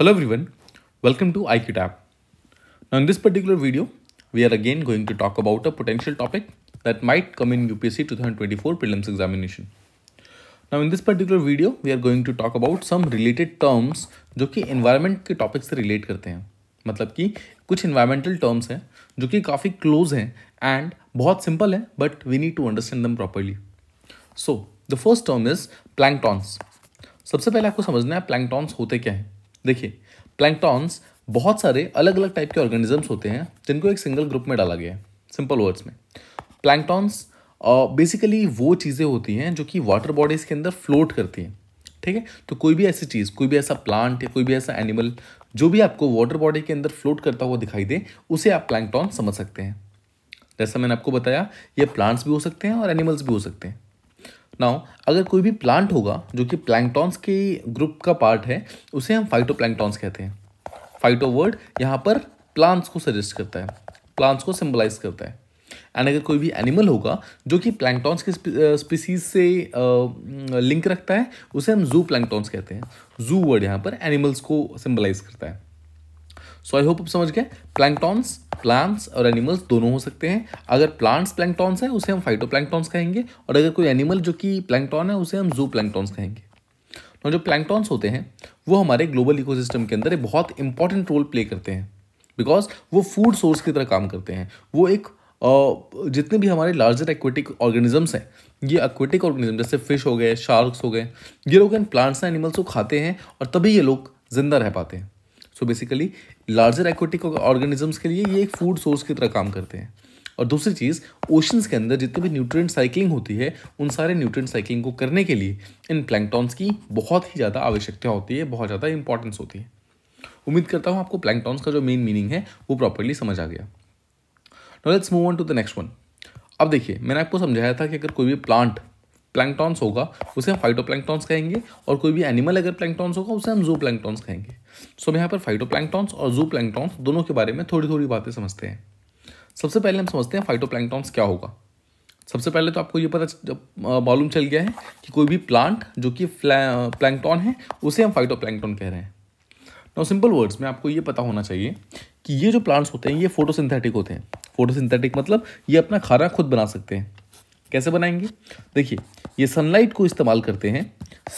Hello everyone, welcome to IQTAB. Now in this particular video, we are again going to talk about a potential topic that might come in UPSC 2024 prelims examination. Now in this particular video, we are going to talk about some related terms जो कि environment के topics से relate करते हैं मतलब कि कुछ environmental terms हैं जो कि काफ़ी close हैं and बहुत simple हैं but we need to understand them properly. So the first term is planktons. सबसे पहले आपको समझना है planktons होते क्या हैं देखिए प्लैंकटॉन्स बहुत सारे अलग अलग टाइप के ऑर्गेनिजम्स होते हैं जिनको एक सिंगल ग्रुप में डाला गया है सिंपल वर्ड्स में प्लैंकटॉन्स बेसिकली वो चीज़ें होती हैं जो कि वाटर बॉडीज़ के अंदर फ्लोट करती हैं ठीक है तो कोई भी ऐसी चीज़ कोई भी ऐसा प्लांट या कोई भी ऐसा एनिमल जो भी आपको वाटर बॉडी के अंदर फ्लोट करता हुआ दिखाई दे उसे आप प्लैंकटॉन समझ सकते हैं जैसा मैंने आपको बताया ये प्लांट्स भी हो सकते हैं और एनिमल्स भी हो सकते हैं नाउ अगर कोई भी प्लांट होगा जो कि प्लैंकटॉन्स के ग्रुप का पार्ट है उसे हम फाइटो प्लैंकटॉन्स कहते हैं फाइटो वर्ड यहाँ पर प्लांट्स को सजेस्ट करता है प्लांट्स को सिम्बलाइज करता है एंड अगर कोई भी एनिमल होगा जो कि प्लैंकटॉन्स के स्पीसीज से लिंक रखता है उसे हम जू प्लैंकटॉन्स कहते हैं जू वर्ड यहाँ पर एनिमल्स को सिम्बलाइज करता है सो आई होप आप समझ गए प्लैंकटॉन्स प्लांट्स और एनिमल्स दोनों हो सकते हैं अगर प्लांट्स प्लैंकटॉन्स हैं उसे हम फाइटो प्लैंकटॉन्स कहेंगे और अगर कोई एनिमल जो कि प्लैंकटॉन है उसे हम जू प्लैंकटॉन्स कहेंगे और तो जो प्लैंकटॉन्स होते हैं वो हमारे ग्लोबल इकोसिस्टम के अंदर एक बहुत इंपॉर्टेंट रोल प्ले करते हैं बिकॉज वो फूड सोर्स की तरह काम करते हैं वो एक जितने भी हमारे लार्जर एक्वेटिक ऑर्गेनिजम्स हैं ये एक्वेटिक ऑर्गेनिज्म जैसे फिश हो गए शार्क्स हो गए ये लोग इन प्लांट्स एंड एनिमल्स को खाते हैं और तभी ये लोग जिंदा रह पाते हैं so basically larger aquatic organisms के लिए ये एक फूड सोर्स की तरह काम करते हैं और दूसरी चीज़ ओशंस के अंदर जितने भी न्यूट्रिएंट साइकिलिंग होती है उन सारे न्यूट्रिएंट साइकिलिंग को करने के लिए इन प्लैंकटॉन्स की बहुत ही ज़्यादा आवश्यकता होती है बहुत ज़्यादा इंपॉर्टेंस होती है उम्मीद करता हूँ आपको प्लैंकटॉन्स का जो मेन मीनिंग है वो प्रॉपरली समझ आ गया no let's move on to the next one अब देखिए मैंने आपको समझाया था कि अगर कोई भी प्लांट प्लैंकटॉन्स होगा उसे हम फाइटो कहेंगे और कोई भी एनिमल अगर प्लैंकटॉन्स होगा उसे हम जू प्लैंकटॉन्स कहेंगे सो हम यहाँ पर फाइटो और जू प्लैंकटॉन्स दोनों के बारे में थोड़ी थोड़ी बातें समझते हैं सबसे पहले हम समझते हैं फाइटो क्या होगा सबसे पहले तो आपको ये पता मालूम चल गया है कि कोई भी प्लांट जो कि प्लैंकटॉन है उसे हम फाइटो कह रहे हैं नो सिंपल वर्ड्स में आपको ये पता होना चाहिए कि ये जो प्लांट्स होते हैं ये फोटोसिंथेटिक होते हैं फोटोसिंथेटिक मतलब ये अपना खाना खुद बना सकते हैं कैसे बनाएंगे देखिए ये सनलाइट को इस्तेमाल करते हैं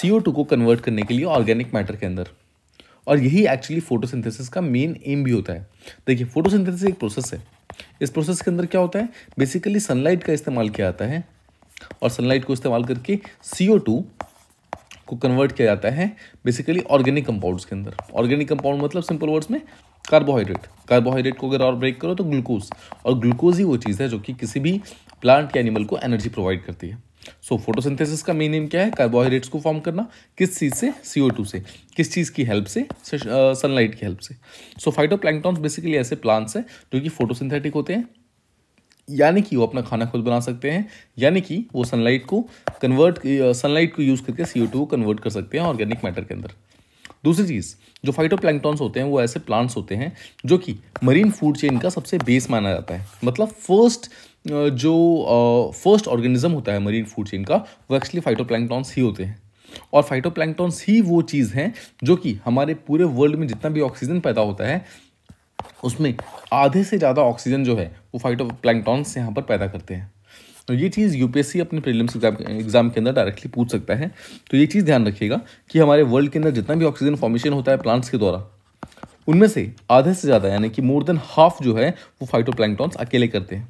सी को कन्वर्ट करने के लिए ऑर्गेनिक मैटर के अंदर और यही एक्चुअली फोटोसिंथेसिस का मेन एम भी होता है देखिए फोटोसिंथेसिस एक प्रोसेस है इस प्रोसेस के अंदर क्या होता है बेसिकली सनलाइट का इस्तेमाल किया जाता है और सनलाइट को इस्तेमाल करके सी को कन्वर्ट किया जाता है बेसिकली ऑर्गेनिक कंपाउंड्स के अंदर ऑर्गेनिक कंपाउंड मतलब सिंपल वर्ड्स में कार्बोहाइड्रेट कार्बोहाइड्रेट को अगर और ब्रेक करो तो ग्लूकोज और ग्लूकोज ही वो चीज़ है जो कि किसी भी प्लांट या एनिमल को एनर्जी प्रोवाइड करती है सो so, फोटोसिंथेसिस का मेन एम क्या है कार्बोहाइड्रेट्स को फॉर्म करना किस चीज़ से टू से किस चीज़ की हेल्प से सनलाइट uh, की हेल्प से सो फाइटो बेसिकली ऐसे प्लांट्स हैं जो कि फोटोसिंथेटिक होते हैं यानी कि वो अपना खाना खुद बना सकते हैं यानी कि वो सनलाइट को कन्वर्ट सनलाइट को यूज़ करके सी को कन्वर्ट कर सकते हैं ऑर्गेनिक मैटर के अंदर दूसरी चीज़ जो फाइटो होते हैं वो ऐसे प्लांट्स होते हैं जो कि मरीन फूड चेन का सबसे बेस माना जाता है मतलब फर्स्ट जो फर्स्ट ऑर्गेनिज्म होता है मरीन फूड चेन का वो एक्चुअली फाइटो ही होते हैं और फाइटो ही वो चीज़ हैं जो कि हमारे पूरे वर्ल्ड में जितना भी ऑक्सीजन पैदा होता है उसमें आधे से ज़्यादा ऑक्सीजन जो है वो फाइटो प्लैंकटॉन्स यहाँ पर पैदा करते हैं तो ये चीज़ यूपीएससी अपने प्रीलिम्स एग्जाम के अंदर डायरेक्टली पूछ सकता है तो ये चीज़ ध्यान रखिएगा कि हमारे वर्ल्ड के अंदर जितना भी ऑक्सीजन फॉर्मेशन होता है प्लांट्स के द्वारा उनमें से आधे से ज़्यादा यानी कि मोर देन हाफ जो है वो फाइटो अकेले करते हैं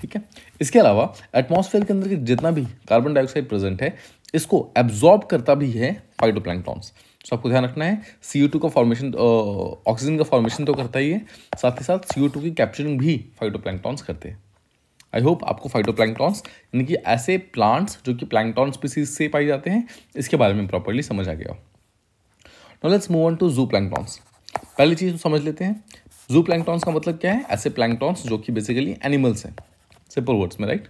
ठीक है इसके अलावा एटमोसफेयर के अंदर जितना भी कार्बन डाइऑक्साइड प्रेजेंट है इसको एब्जॉर्ब करता भी है फाइटो सो आपको ध्यान रखना है सी का फॉर्मेशन ऑक्सीजन का फॉर्मेशन तो करता ही है साथ ही साथ सी की कैप्चरिंग भी फाइटोप्लैंक्टॉन्स करते हैं आई होप आपको फाइटोप्लैंक्टॉन्स यानी कि ऐसे प्लांट्स जो कि प्लैंकटॉन स्पीसीज से पाए जाते हैं इसके बारे में प्रॉपरली समझ आ गया no let's move on to zooplanktons पहली चीज़ तो समझ लेते हैं जू प्लैंकटॉन्स का मतलब क्या है ऐसे प्लैंकटॉन्स जो कि बेसिकली एनिमल्स हैं सिंपल वर्ड्स में राइट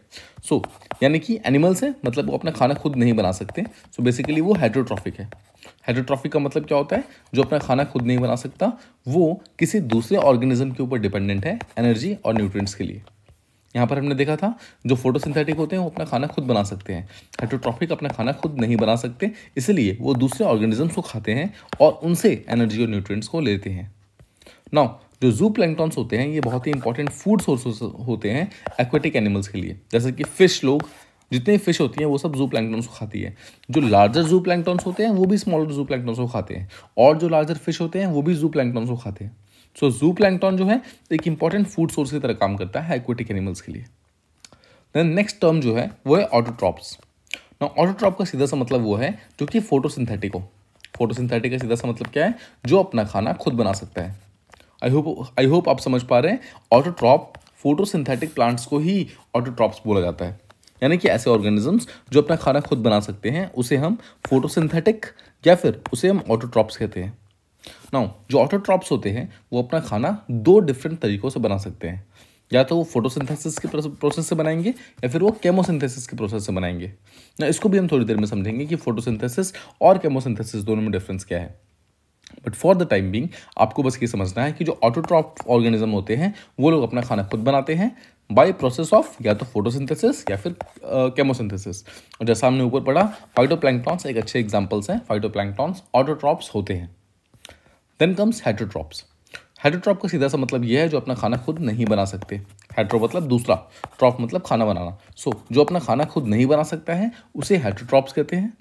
सो यानी कि एनिमल्स हैं मतलब वो अपना खाना खुद नहीं बना सकते सो so बेसिकली वो हाइड्रोट्रॉफिक है हेटरोट्रॉफिक का मतलब क्या होता है जो अपना खाना खुद नहीं बना सकता वो किसी दूसरे ऑर्गेनिज्म के ऊपर डिपेंडेंट है एनर्जी और न्यूट्रिएंट्स के लिए यहाँ पर हमने देखा था जो फोटोसिंथेटिक होते हैं वो अपना खाना खुद बना सकते हैं हाइड्रोट्रॉफिक अपना खाना खुद नहीं बना सकते इसलिए वो दूसरे ऑर्गेनिजम्स को खाते हैं और उनसे एनर्जी और न्यूट्रिएंट्स को लेते हैं नाउ जो जू प्लैंकटॉन्स होते हैं ये बहुत ही इंपॉर्टेंट फूड सोर्स होते हैं एक्वेटिक एनिमल्स के लिए जैसे कि फिश लोग जितनी फिश होती हैं वो सब जू प्लैंकटॉन्स को खाती है जो लार्जर जू प्लैंकटॉन्स होते हैं वो भी स्मॉलर जू प्लैंकटॉन्स को खाते हैं और जो लार्जर फिश होते हैं वो भी जू प्लैंकटॉन्स को खाते हैं सो जू प्लैंकटॉन जो है एक इंपॉर्टेंट फूड सोर्स की तरह काम करता है एक्वेटिक एनिमल्स के लिए देन नेक्स्ट टर्म जो है वो है ऑटोट्रॉप्स ना ऑटोट्रॉप का सीधा सा मतलब वो है जो कि फोटोसिंथेटिक हो फोटोसिंथेटिक का सीधा सा मतलब क्या है जो अपना खाना खुद बना सकता है आई होप आई होप आप समझ पा रहे हैं ऑटोट्रॉप फोटोसिंथेटिक प्लांट्स को ही ऑटोट्रॉप्स बोला जाता है यानी कि ऐसे ऑर्गेनिजम्स जो अपना खाना खुद बना सकते हैं उसे हम फोटोसिंथेटिक या फिर उसे हम ऑटोट्रॉप्स कहते हैं नाउ जो ऑटोट्रॉप्स होते हैं वो अपना खाना दो डिफरेंट तरीक़ों से बना सकते हैं या तो वो फोटोसिंथेसिस के प्रोसेस से बनाएंगे या फिर वो केमोसिंथेसिस के प्रोसेस से बनाएंगे ना इसको भी हम थोड़ी देर में समझेंगे कि फोटोसिंथेसिस और केमोसिंथेसिस दोनों में डिफरेंस क्या है but for the time being आपको बस ये समझना है कि जो ऑटोट्रॉप ऑर्गेनिज्म होते हैं वो लोग अपना खाना खुद बनाते हैं बाय प्रोसेस ऑफ या तो फोटोसिंथेसिस या फिर केमोसिंथेसिस और जैसा हमने ऊपर पढ़ा प्लैंगटॉन्स एक अच्छे एग्जाम्पल्स हैं प्लैंगटॉन्स ऑटोट्रॉप्स होते हैं देन कम्स हाइड्रोट्रॉप्स हाइड्रोट्रॉप का सीधा सा मतलब यह है जो अपना खाना खुद नहीं बना सकते हाइड्रो मतलब दूसरा ट्रॉप मतलब खाना बनाना सो so, जो अपना खाना खुद नहीं बना सकता है उसे हाइड्रोट्रॉप्स कहते हैं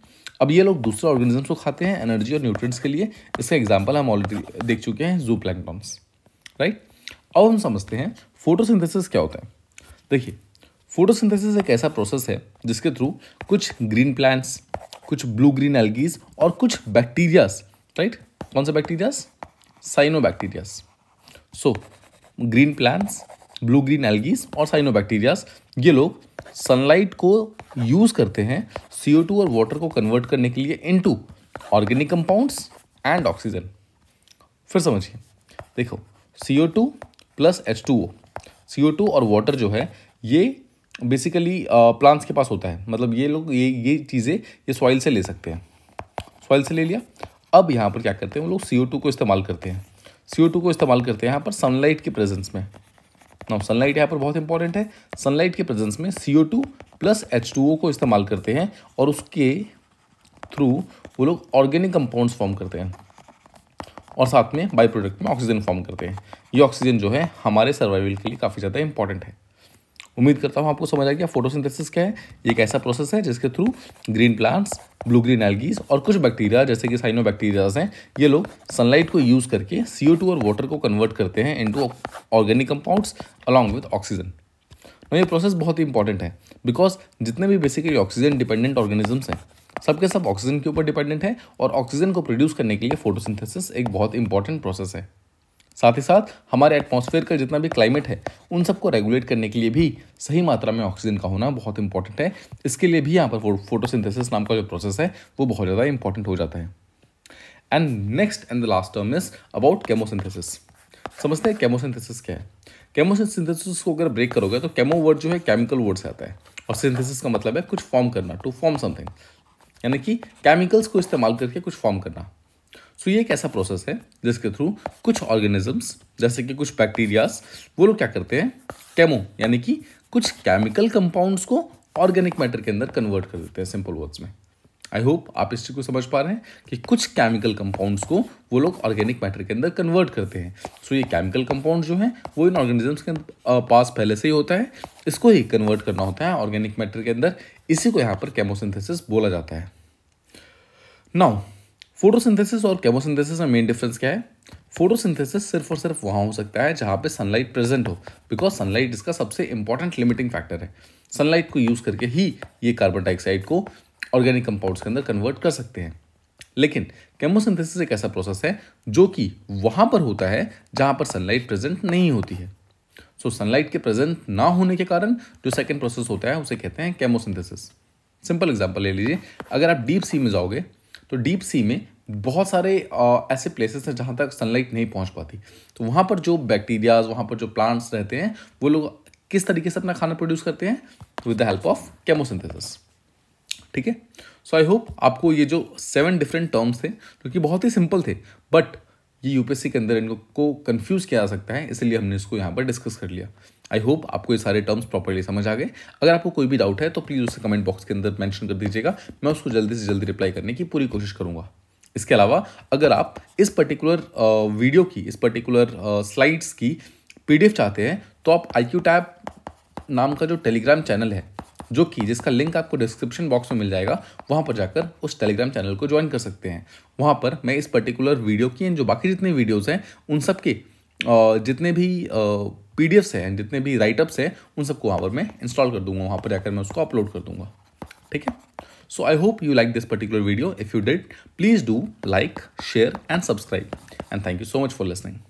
अब ये लोग दूसरे ऑर्गेनिजम्स को खाते हैं एनर्जी और न्यूट्रिएंट्स के लिए इसका एग्जाम्पल हम ऑलरेडी देख चुके हैं जू राइट अब हम समझते हैं फोटोसिंथेसिस क्या होता है देखिए फोटोसिंथेसिस एक ऐसा प्रोसेस है जिसके थ्रू कुछ ग्रीन प्लांट्स कुछ ब्लू ग्रीन एल्गीज और कुछ बैक्टीरियाज राइट कौन सा bacterias cyano bacterias so green plants blue green algae और साइनोबैक्टीरियाज ये लोग सनलाइट को यूज़ करते हैं सी और वाटर को कन्वर्ट करने के लिए into organic compounds and oxygen फिर समझिए देखो C O two plus H two O C O two और वाटर जो है ये बेसिकली प्लांट्स के पास होता है मतलब ये लोग ये ये चीज़ें ये सॉइल से ले सकते हैं सॉइल से ले लिया अब यहाँ पर क्या करते हैं वो लोग सी ओ टू को इस्तेमाल करते हैं सी ओ टू को इस्तेमाल करते हैं यहाँ पर सनलाइट के प्रेजेंस में नाउ सनलाइट यहाँ पर बहुत इंपॉर्टेंट है सनलाइट के प्रेजेंस में C O two plus H two O को इस्तेमाल करते हैं और उसके थ्रू वो लोग ऑर्गेनिक कंपाउंड्स फॉर्म करते हैं और साथ में बाई प्रोडक्ट में ऑक्सीजन फॉर्म करते हैं ये ऑक्सीजन जो है हमारे सर्वाइवल के लिए काफ़ी ज़्यादा इंपॉर्टेंट है उम्मीद करता हूँ आपको समझ आ गया फोटोसिंथेसिस क्या है एक ऐसा प्रोसेस है जिसके through green plants blue green algae और कुछ बैक्टीरिया जैसे कि साइनो बैक्टीरियाज हैं ये लोग सनलाइट को यूज़ करके सी और वाटर को कन्वर्ट करते हैं into organic compounds along with oxygen ना ये प्रोसेस बहुत ही इंपॉर्टेंट है बिकॉज जितने भी बेसिकली ऑक्सीजन डिपेंडेंट ऑर्गेनिजम्स हैं सबके सब ऑक्सीजन सब के ऊपर डिपेंडेंट है और ऑक्सीजन को प्रोड्यूस करने के लिए फोटोसिंथेसिस एक बहुत इंपॉर्टेंट प्रोसेस है साथ ही साथ हमारे एटमॉस्फेयर का जितना भी क्लाइमेट है उन सबको रेगुलेट करने के लिए भी सही मात्रा में ऑक्सीजन का होना बहुत इंपॉर्टेंट है इसके लिए भी यहाँ पर फोटोसिंथेसिस नाम का जो प्रोसेस है वो बहुत ज़्यादा इंपॉर्टेंट हो जाता है and next and the last term is about chemosynthesis समझते हैं केमोसिंथेसिस क्या है केमोसिंथेसिस को अगर ब्रेक करोगे तो केमो वर्ड जो है केमिकल वर्ड से आता है और सिंथेसिस का मतलब है कुछ फॉर्म करना टू फॉर्म समथिंग यानी कि केमिकल्स को इस्तेमाल करके कुछ फॉर्म करना सो so, ये एक ऐसा प्रोसेस है जिसके थ्रू कुछ ऑर्गेनिजम्स जैसे कि कुछ बैक्टीरियाज वो लोग क्या करते हैं केमो यानी कि कुछ केमिकल कंपाउंड्स को ऑर्गेनिक मैटर के अंदर कन्वर्ट कर देते हैं सिंपल वर्ड्स में आई होप आप इस चीज़ को समझ पा रहे हैं कि कुछ केमिकल कंपाउंड्स को वो लोग ऑर्गेनिक मैटर के अंदर कन्वर्ट करते हैं सो so, ये केमिकल कंपाउंड जो हैं वो इन ऑर्गेनिजम्स के पास पहले से ही होता है इसको ही कन्वर्ट करना होता है ऑर्गेनिक मैटर के अंदर इसी को यहाँ पर केमोसिंथेसिस बोला जाता है नाउ फोटोसिंथेसिस और केमोसिंथेसिस में मेन डिफरेंस क्या है फोटोसिंथेसिस सिर्फ और सिर्फ वहाँ हो सकता है जहाँ पे सनलाइट प्रेजेंट हो बिकॉज सनलाइट इसका सबसे इंपॉर्टेंट लिमिटिंग फैक्टर है सनलाइट को यूज़ करके ही ये कार्बन डाइऑक्साइड को ऑर्गेनिक कंपाउंड्स के अंदर कन्वर्ट कर सकते हैं लेकिन केमोसिंथेसिस एक ऐसा प्रोसेस है जो कि वहाँ पर होता है जहाँ पर सनलाइट प्रेजेंट नहीं होती है सो so, सनलाइट के प्रेजेंट ना होने के कारण जो सेकेंड प्रोसेस होता है उसे कहते हैं केमोसिंथेसिस सिंपल एग्जाम्पल ले लीजिए अगर आप डीप सी में जाओगे तो डीप सी में बहुत सारे ऐसे प्लेसेस हैं जहाँ तक सनलाइट नहीं पहुँच पाती तो वहाँ पर जो बैक्टीरियाज वहाँ पर जो प्लांट्स रहते हैं वो लोग किस तरीके से अपना खाना प्रोड्यूस करते हैं with the help of chemosynthesis ठीक है सो आई होप आपको ये जो सेवन डिफरेंट टर्म्स थे जो कि बहुत ही सिंपल थे बट ये यूपीएससी के अंदर इनको को कन्फ्यूज़ किया जा सकता है इसलिए हमने इसको यहाँ पर डिस्कस कर लिया आई होप आपको ये सारे टर्म्स प्रॉपरली समझ आ गए अगर आपको कोई भी डाउट है तो प्लीज़ उसे कमेंट बॉक्स के अंदर मेंशन कर दीजिएगा मैं उसको जल्दी से जल्दी रिप्लाई करने की पूरी कोशिश करूँगा इसके अलावा अगर आप इस पर्टिकुलर वीडियो की इस पर्टिकुलर स्लाइड्स की पीडीएफ चाहते हैं तो आप आई क्यू टैब नाम का जो टेलीग्राम चैनल है जो कि जिसका लिंक आपको डिस्क्रिप्शन बॉक्स में मिल जाएगा वहाँ पर जाकर उस टेलीग्राम चैनल को ज्वाइन कर सकते हैं वहाँ पर मैं इस पर्टिकुलर वीडियो की जो बाकी जितने वीडियोज़ हैं उन सब के जितने भी पी हैं जितने भी राइटअप्स हैं उन सबको वहाँ पर मैं इंस्टॉल कर दूंगा वहाँ पर जाकर मैं उसको अपलोड कर दूंगा ठीक है So I hope you liked this particular video. If you did, please do like, share and subscribe. And thank you so much for listening.